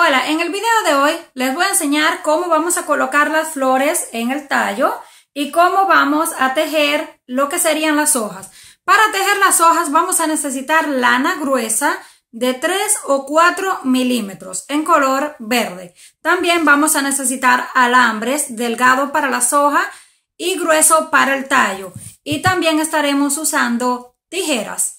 Hola, en el video de hoy les voy a enseñar cómo vamos a colocar las flores en el tallo y cómo vamos a tejer lo que serían las hojas. Para tejer las hojas vamos a necesitar lana gruesa de 3 o 4 milímetros en color verde. También vamos a necesitar alambres delgado para las hojas y grueso para el tallo. Y también estaremos usando tijeras.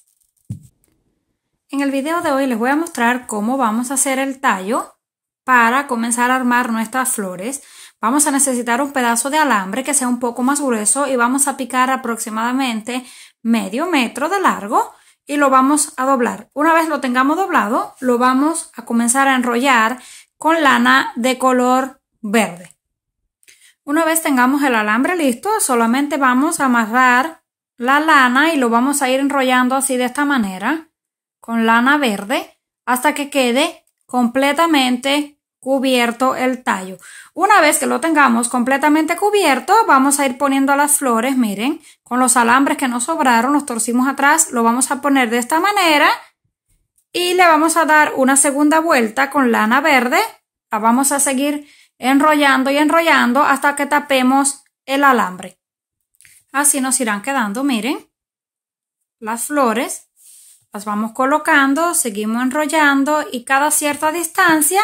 En el video de hoy les voy a mostrar cómo vamos a hacer el tallo para comenzar a armar nuestras flores. Vamos a necesitar un pedazo de alambre que sea un poco más grueso y vamos a picar aproximadamente medio metro de largo y lo vamos a doblar. Una vez lo tengamos doblado, lo vamos a comenzar a enrollar con lana de color verde. Una vez tengamos el alambre listo, solamente vamos a amarrar la lana y lo vamos a ir enrollando así de esta manera con lana verde hasta que quede completamente cubierto el tallo. Una vez que lo tengamos completamente cubierto, vamos a ir poniendo las flores, miren, con los alambres que nos sobraron, los torcimos atrás, lo vamos a poner de esta manera y le vamos a dar una segunda vuelta con lana verde. La vamos a seguir enrollando y enrollando hasta que tapemos el alambre. Así nos irán quedando, miren, las flores las vamos colocando, seguimos enrollando y cada cierta distancia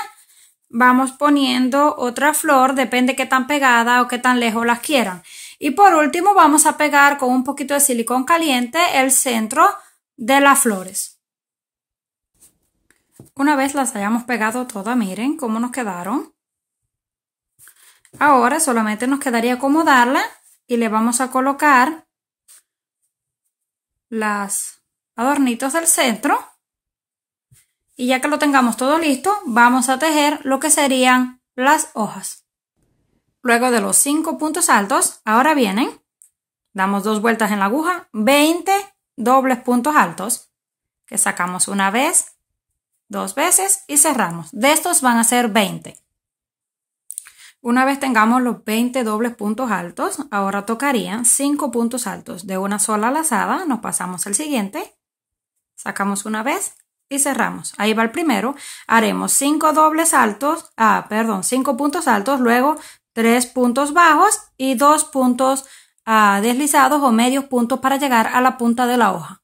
vamos poniendo otra flor, depende qué tan pegada o qué tan lejos las quieran. Y por último vamos a pegar con un poquito de silicón caliente el centro de las flores. Una vez las hayamos pegado todas, miren cómo nos quedaron. Ahora solamente nos quedaría acomodarla y le vamos a colocar las adornitos del centro. Y ya que lo tengamos todo listo, vamos a tejer lo que serían las hojas. Luego de los cinco puntos altos, ahora vienen, damos dos vueltas en la aguja, 20 dobles puntos altos, que sacamos una vez, dos veces y cerramos. De estos van a ser 20. Una vez tengamos los 20 dobles puntos altos, ahora tocarían 5 puntos altos de una sola lazada, nos pasamos el siguiente Sacamos una vez y cerramos. Ahí va el primero. Haremos cinco dobles altos, ah, perdón, cinco puntos altos, luego tres puntos bajos y dos puntos ah, deslizados o medios puntos para llegar a la punta de la hoja.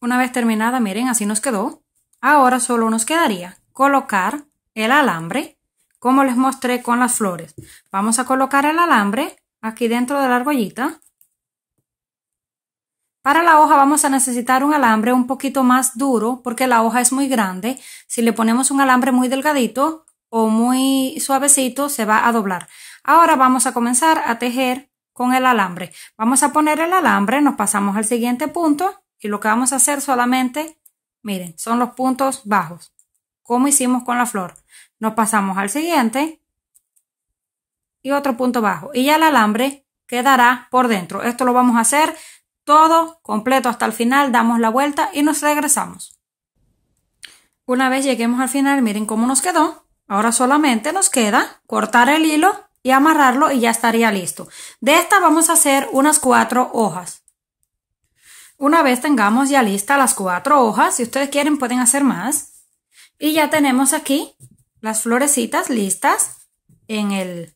Una vez terminada, miren, así nos quedó. Ahora solo nos quedaría colocar el alambre, como les mostré con las flores. Vamos a colocar el alambre aquí dentro de la argollita. Para la hoja vamos a necesitar un alambre un poquito más duro porque la hoja es muy grande. Si le ponemos un alambre muy delgadito o muy suavecito se va a doblar. Ahora vamos a comenzar a tejer con el alambre. Vamos a poner el alambre, nos pasamos al siguiente punto y lo que vamos a hacer solamente, miren, son los puntos bajos, como hicimos con la flor. Nos pasamos al siguiente y otro punto bajo y ya el alambre quedará por dentro. Esto lo vamos a hacer todo completo hasta el final, damos la vuelta y nos regresamos. Una vez lleguemos al final, miren cómo nos quedó. Ahora solamente nos queda cortar el hilo y amarrarlo y ya estaría listo. De esta vamos a hacer unas cuatro hojas. Una vez tengamos ya listas las cuatro hojas, si ustedes quieren pueden hacer más. Y ya tenemos aquí las florecitas listas en el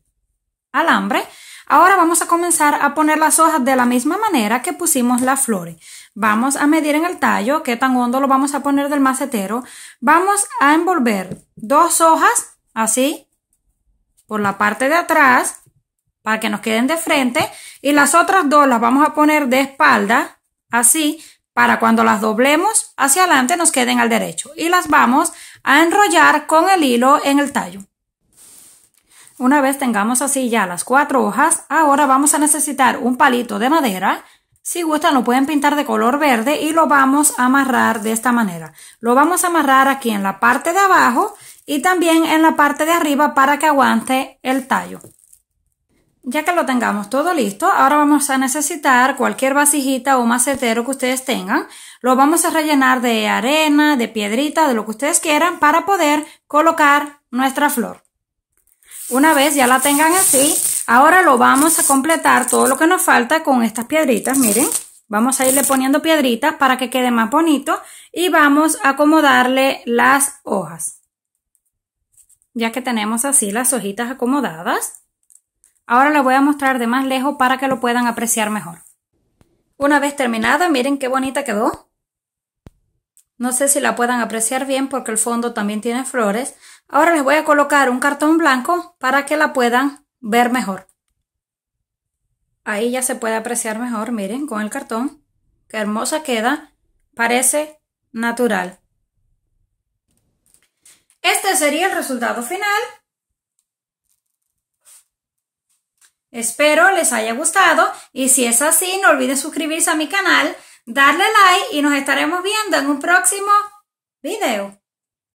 alambre. Ahora vamos a comenzar a poner las hojas de la misma manera que pusimos las flores. Vamos a medir en el tallo qué tan hondo lo vamos a poner del macetero. Vamos a envolver dos hojas así por la parte de atrás para que nos queden de frente y las otras dos las vamos a poner de espalda así para cuando las doblemos hacia adelante nos queden al derecho y las vamos a enrollar con el hilo en el tallo. Una vez tengamos así ya las cuatro hojas, ahora vamos a necesitar un palito de madera. Si gustan lo pueden pintar de color verde y lo vamos a amarrar de esta manera. Lo vamos a amarrar aquí en la parte de abajo y también en la parte de arriba para que aguante el tallo. Ya que lo tengamos todo listo, ahora vamos a necesitar cualquier vasijita o macetero que ustedes tengan. Lo vamos a rellenar de arena, de piedrita, de lo que ustedes quieran para poder colocar nuestra flor. Una vez ya la tengan así, ahora lo vamos a completar todo lo que nos falta con estas piedritas, miren. Vamos a irle poniendo piedritas para que quede más bonito y vamos a acomodarle las hojas. Ya que tenemos así las hojitas acomodadas, ahora les voy a mostrar de más lejos para que lo puedan apreciar mejor. Una vez terminada, miren qué bonita quedó. No sé si la puedan apreciar bien porque el fondo también tiene flores. Ahora les voy a colocar un cartón blanco para que la puedan ver mejor. Ahí ya se puede apreciar mejor, miren, con el cartón. Qué hermosa queda. Parece natural. Este sería el resultado final. Espero les haya gustado y si es así no olviden suscribirse a mi canal darle like y nos estaremos viendo en un próximo video.